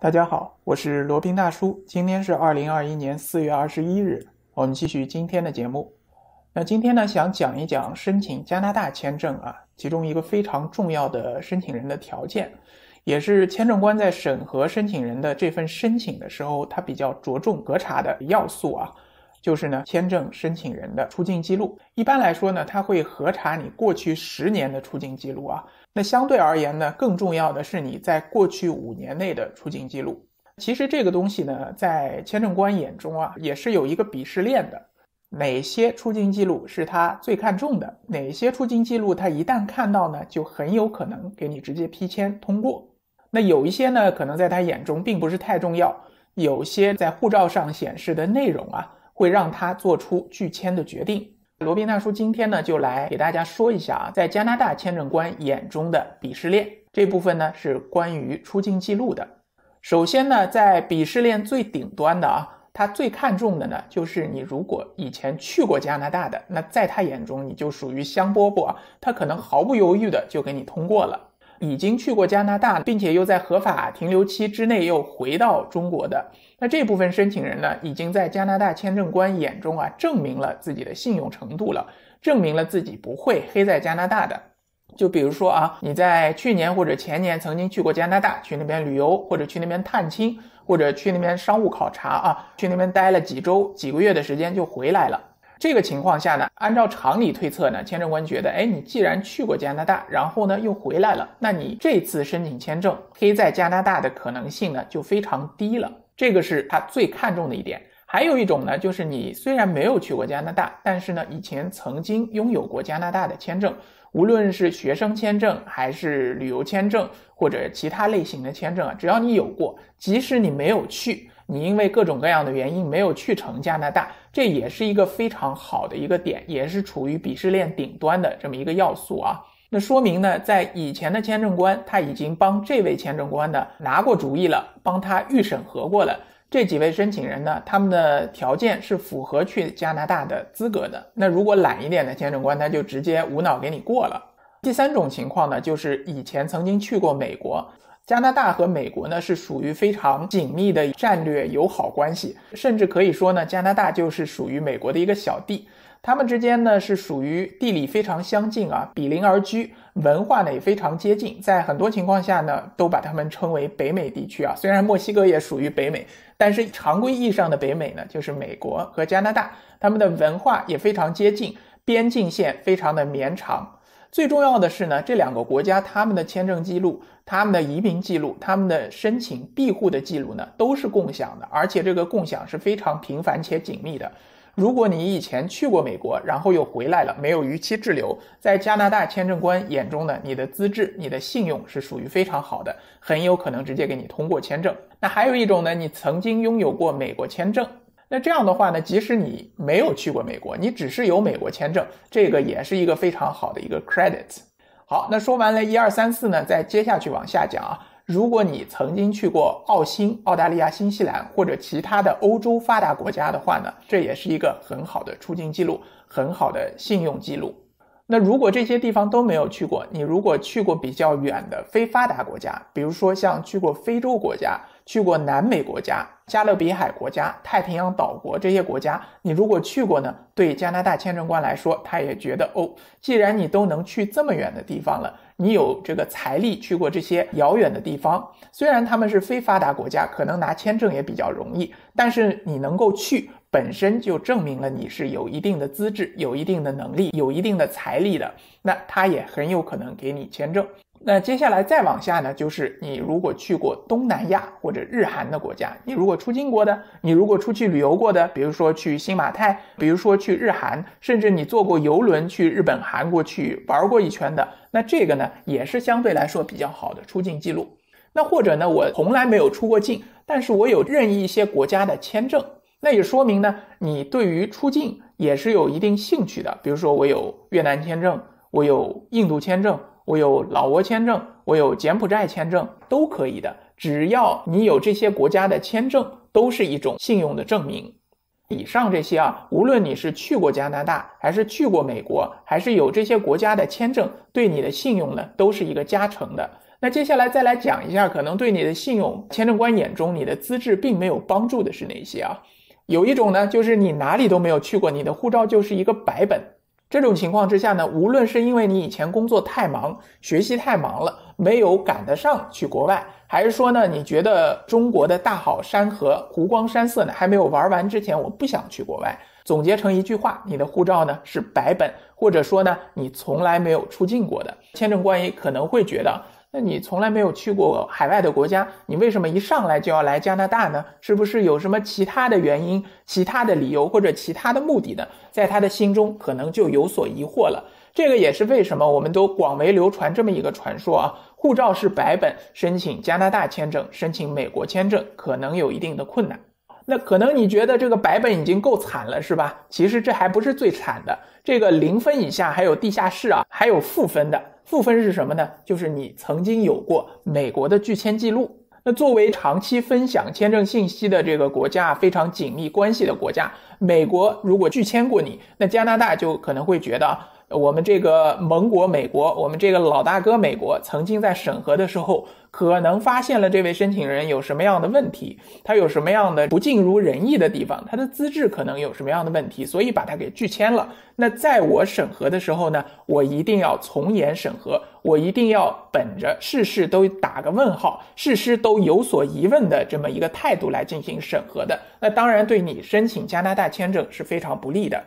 大家好，我是罗宾大叔。今天是二零二一年四月二十一日，我们继续今天的节目。那今天呢，想讲一讲申请加拿大签证啊，其中一个非常重要的申请人的条件，也是签证官在审核申请人的这份申请的时候，他比较着重核查的要素啊。就是呢，签证申请人的出境记录，一般来说呢，他会核查你过去十年的出境记录啊。那相对而言呢，更重要的是你在过去五年内的出境记录。其实这个东西呢，在签证官眼中啊，也是有一个鄙视链的。哪些出境记录是他最看重的？哪些出境记录他一旦看到呢，就很有可能给你直接批签通过。那有一些呢，可能在他眼中并不是太重要。有些在护照上显示的内容啊。会让他做出拒签的决定。罗宾大叔今天呢，就来给大家说一下啊，在加拿大签证官眼中的鄙视链这部分呢，是关于出境记录的。首先呢，在鄙视链最顶端的啊，他最看重的呢，就是你如果以前去过加拿大的，那在他眼中你就属于香饽饽，啊，他可能毫不犹豫的就给你通过了。已经去过加拿大，并且又在合法停留期之内又回到中国的那这部分申请人呢，已经在加拿大签证官眼中啊证明了自己的信用程度了，证明了自己不会黑在加拿大的。就比如说啊，你在去年或者前年曾经去过加拿大，去那边旅游或者去那边探亲或者去那边商务考察啊，去那边待了几周、几个月的时间就回来了。这个情况下呢，按照常理推测呢，签证官觉得，哎，你既然去过加拿大，然后呢又回来了，那你这次申请签证，黑在加拿大的可能性呢就非常低了，这个是他最看重的一点。还有一种呢，就是你虽然没有去过加拿大，但是呢，以前曾经拥有过加拿大的签证，无论是学生签证还是旅游签证或者其他类型的签证啊，只要你有过，即使你没有去，你因为各种各样的原因没有去成加拿大，这也是一个非常好的一个点，也是处于鄙视链顶端的这么一个要素啊。那说明呢，在以前的签证官他已经帮这位签证官呢拿过主意了，帮他预审核过了。这几位申请人呢，他们的条件是符合去加拿大的资格的。那如果懒一点的签证官，他就直接无脑给你过了。第三种情况呢，就是以前曾经去过美国。加拿大和美国呢，是属于非常紧密的战略友好关系，甚至可以说呢，加拿大就是属于美国的一个小弟。他们之间呢，是属于地理非常相近啊，比邻而居，文化呢也非常接近。在很多情况下呢，都把他们称为北美地区啊。虽然墨西哥也属于北美。但是常规意义上的北美呢，就是美国和加拿大，他们的文化也非常接近，边境线非常的绵长。最重要的是呢，这两个国家他们的签证记录、他们的移民记录、他们的申请庇护的记录呢，都是共享的，而且这个共享是非常频繁且紧密的。如果你以前去过美国，然后又回来了，没有逾期滞留，在加拿大签证官眼中呢，你的资质、你的信用是属于非常好的，很有可能直接给你通过签证。那还有一种呢，你曾经拥有过美国签证，那这样的话呢，即使你没有去过美国，你只是有美国签证，这个也是一个非常好的一个 credit。好，那说完了一二三四呢，再接下去往下讲啊。如果你曾经去过澳新、澳大利亚、新西兰或者其他的欧洲发达国家的话呢，这也是一个很好的出境记录，很好的信用记录。那如果这些地方都没有去过，你如果去过比较远的非发达国家，比如说像去过非洲国家、去过南美国家、加勒比海国家、太平洋岛国这些国家，你如果去过呢，对加拿大签证官来说，他也觉得哦，既然你都能去这么远的地方了。你有这个财力去过这些遥远的地方，虽然他们是非发达国家，可能拿签证也比较容易，但是你能够去，本身就证明了你是有一定的资质、有一定的能力、有一定的财力的，那他也很有可能给你签证。那接下来再往下呢，就是你如果去过东南亚或者日韩的国家，你如果出境过的，你如果出去旅游过的，比如说去新马泰，比如说去日韩，甚至你坐过游轮去日本、韩国去玩过一圈的，那这个呢也是相对来说比较好的出境记录。那或者呢，我从来没有出过境，但是我有任意一些国家的签证，那也说明呢你对于出境也是有一定兴趣的。比如说我有越南签证，我有印度签证。我有老挝签证，我有柬埔寨签证，都可以的。只要你有这些国家的签证，都是一种信用的证明。以上这些啊，无论你是去过加拿大，还是去过美国，还是有这些国家的签证，对你的信用呢，都是一个加成的。那接下来再来讲一下，可能对你的信用，签证官眼中你的资质并没有帮助的是哪些啊？有一种呢，就是你哪里都没有去过，你的护照就是一个白本。这种情况之下呢，无论是因为你以前工作太忙、学习太忙了，没有赶得上去国外，还是说呢，你觉得中国的大好山河、湖光山色呢，还没有玩完之前，我不想去国外。总结成一句话，你的护照呢是白本，或者说呢，你从来没有出境过的，签证官也可能会觉得。那你从来没有去过海外的国家，你为什么一上来就要来加拿大呢？是不是有什么其他的原因、其他的理由或者其他的目的呢？在他的心中可能就有所疑惑了。这个也是为什么我们都广为流传这么一个传说啊：护照是白本，申请加拿大签证、申请美国签证可能有一定的困难。那可能你觉得这个白本已经够惨了，是吧？其实这还不是最惨的，这个零分以下还有地下室啊，还有负分的。负分是什么呢？就是你曾经有过美国的拒签记录。那作为长期分享签证信息的这个国家，非常紧密关系的国家，美国如果拒签过你，那加拿大就可能会觉得。我们这个盟国美国，我们这个老大哥美国，曾经在审核的时候，可能发现了这位申请人有什么样的问题，他有什么样的不尽如人意的地方，他的资质可能有什么样的问题，所以把他给拒签了。那在我审核的时候呢，我一定要从严审核，我一定要本着事事都打个问号，事事都有所疑问的这么一个态度来进行审核的。那当然对你申请加拿大签证是非常不利的。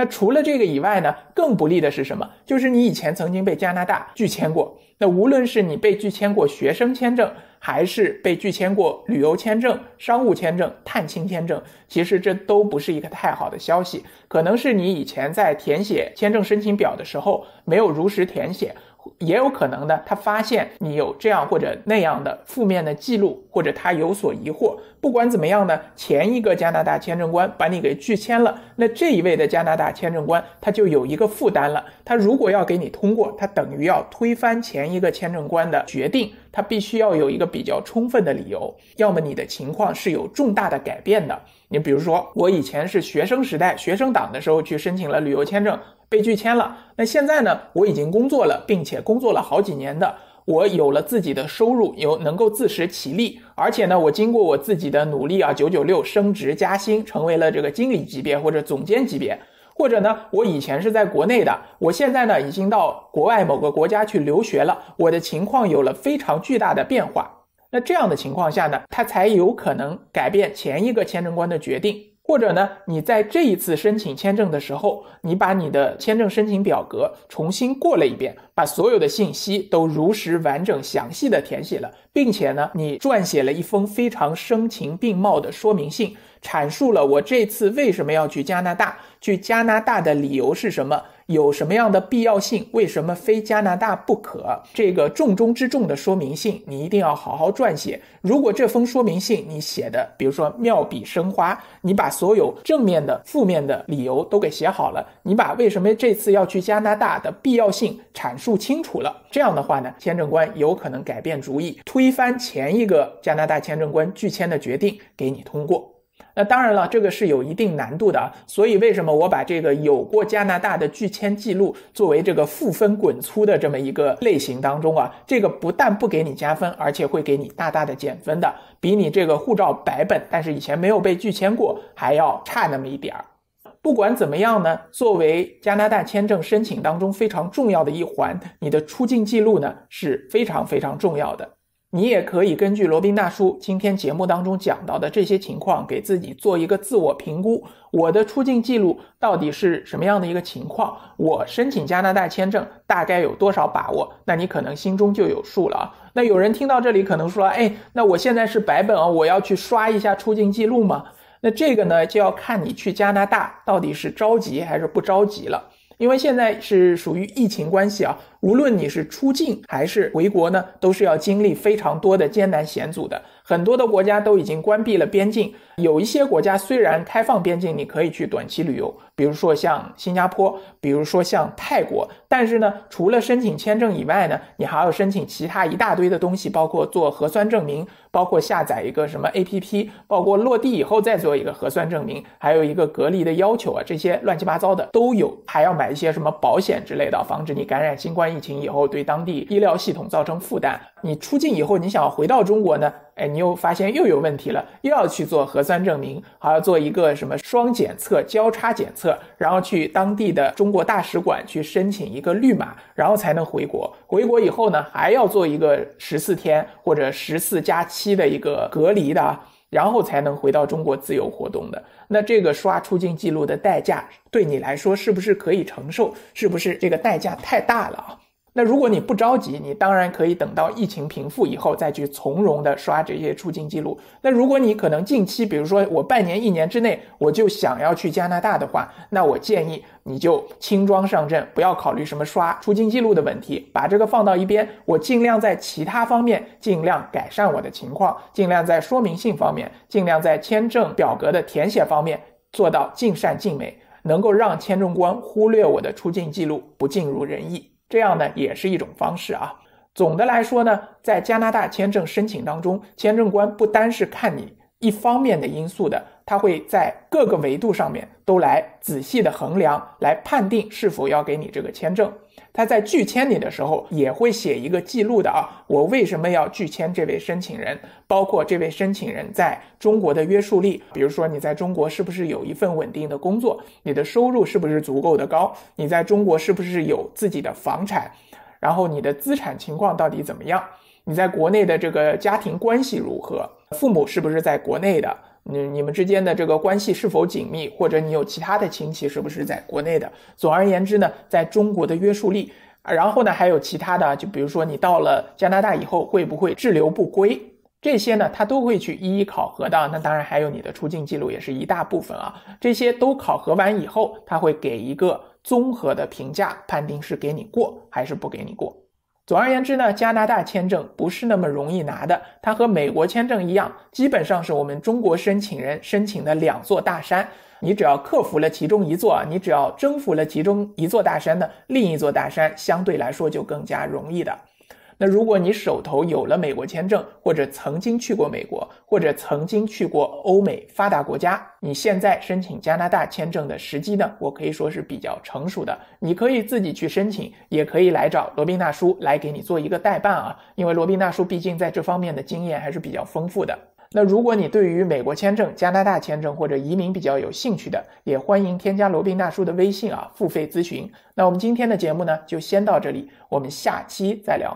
那除了这个以外呢，更不利的是什么？就是你以前曾经被加拿大拒签过。那无论是你被拒签过学生签证，还是被拒签过旅游签证、商务签证、探亲签证，其实这都不是一个太好的消息。可能是你以前在填写签证申请表的时候没有如实填写。也有可能呢，他发现你有这样或者那样的负面的记录，或者他有所疑惑。不管怎么样呢，前一个加拿大签证官把你给拒签了，那这一位的加拿大签证官他就有一个负担了。他如果要给你通过，他等于要推翻前一个签证官的决定，他必须要有一个比较充分的理由。要么你的情况是有重大的改变的，你比如说我以前是学生时代、学生党的时候去申请了旅游签证。被拒签了，那现在呢？我已经工作了，并且工作了好几年的，我有了自己的收入，有能够自食其力，而且呢，我经过我自己的努力啊，九九六升职加薪，成为了这个经理级别或者总监级别，或者呢，我以前是在国内的，我现在呢已经到国外某个国家去留学了，我的情况有了非常巨大的变化。那这样的情况下呢，他才有可能改变前一个签证官的决定。或者呢，你在这一次申请签证的时候，你把你的签证申请表格重新过了一遍，把所有的信息都如实、完整、详细的填写了，并且呢，你撰写了一封非常声情并茂的说明信。阐述了我这次为什么要去加拿大，去加拿大的理由是什么，有什么样的必要性，为什么非加拿大不可？这个重中之重的说明信，你一定要好好撰写。如果这封说明信你写的，比如说妙笔生花，你把所有正面的、负面的理由都给写好了，你把为什么这次要去加拿大的必要性阐述清楚了，这样的话呢，签证官有可能改变主意，推翻前一个加拿大签证官拒签的决定，给你通过。那当然了，这个是有一定难度的，所以为什么我把这个有过加拿大的拒签记录作为这个负分滚粗的这么一个类型当中啊？这个不但不给你加分，而且会给你大大的减分的，比你这个护照白本但是以前没有被拒签过还要差那么一点儿。不管怎么样呢，作为加拿大签证申请当中非常重要的一环，你的出境记录呢是非常非常重要的。你也可以根据罗宾大叔今天节目当中讲到的这些情况，给自己做一个自我评估。我的出境记录到底是什么样的一个情况？我申请加拿大签证大概有多少把握？那你可能心中就有数了啊。那有人听到这里可能说：“哎，那我现在是白本，啊，我要去刷一下出境记录吗？”那这个呢，就要看你去加拿大到底是着急还是不着急了，因为现在是属于疫情关系啊。无论你是出境还是回国呢，都是要经历非常多的艰难险阻的。很多的国家都已经关闭了边境，有一些国家虽然开放边境，你可以去短期旅游，比如说像新加坡，比如说像泰国，但是呢，除了申请签证以外呢，你还要申请其他一大堆的东西，包括做核酸证明，包括下载一个什么 APP，包括落地以后再做一个核酸证明，还有一个隔离的要求啊，这些乱七八糟的都有，还要买一些什么保险之类的，防止你感染新冠。疫情以后对当地医疗系统造成负担。你出境以后，你想回到中国呢？哎，你又发现又有问题了，又要去做核酸证明，还要做一个什么双检测、交叉检测，然后去当地的中国大使馆去申请一个绿码，然后才能回国。回国以后呢，还要做一个十四天或者十四加七的一个隔离的，然后才能回到中国自由活动的。那这个刷出境记录的代价，对你来说是不是可以承受？是不是这个代价太大了啊？那如果你不着急，你当然可以等到疫情平复以后再去从容地刷这些出境记录。那如果你可能近期，比如说我半年、一年之内我就想要去加拿大的话，那我建议你就轻装上阵，不要考虑什么刷出境记录的问题，把这个放到一边。我尽量在其他方面尽量改善我的情况，尽量在说明性方面，尽量在签证表格的填写方面做到尽善尽美，能够让签证官忽略我的出境记录不尽如人意。这样呢也是一种方式啊。总的来说呢，在加拿大签证申请当中，签证官不单是看你一方面的因素的。他会在各个维度上面都来仔细的衡量，来判定是否要给你这个签证。他在拒签你的时候，也会写一个记录的啊。我为什么要拒签这位申请人？包括这位申请人在中国的约束力，比如说你在中国是不是有一份稳定的工作？你的收入是不是足够的高？你在中国是不是有自己的房产？然后你的资产情况到底怎么样？你在国内的这个家庭关系如何？父母是不是在国内的？你你们之间的这个关系是否紧密，或者你有其他的亲戚是不是在国内的？总而言之呢，在中国的约束力，然后呢还有其他的，就比如说你到了加拿大以后会不会滞留不归，这些呢他都会去一一考核的。那当然还有你的出境记录也是一大部分啊，这些都考核完以后，他会给一个综合的评价，判定是给你过还是不给你过。总而言之呢，加拿大签证不是那么容易拿的。它和美国签证一样，基本上是我们中国申请人申请的两座大山。你只要克服了其中一座，你只要征服了其中一座大山呢，另一座大山，相对来说就更加容易的。那如果你手头有了美国签证，或者曾经去过美国，或者曾经去过欧美发达国家，你现在申请加拿大签证的时机呢？我可以说是比较成熟的，你可以自己去申请，也可以来找罗宾大叔来给你做一个代办啊，因为罗宾大叔毕竟在这方面的经验还是比较丰富的。那如果你对于美国签证、加拿大签证或者移民比较有兴趣的，也欢迎添加罗宾大叔的微信啊，付费咨询。那我们今天的节目呢，就先到这里，我们下期再聊。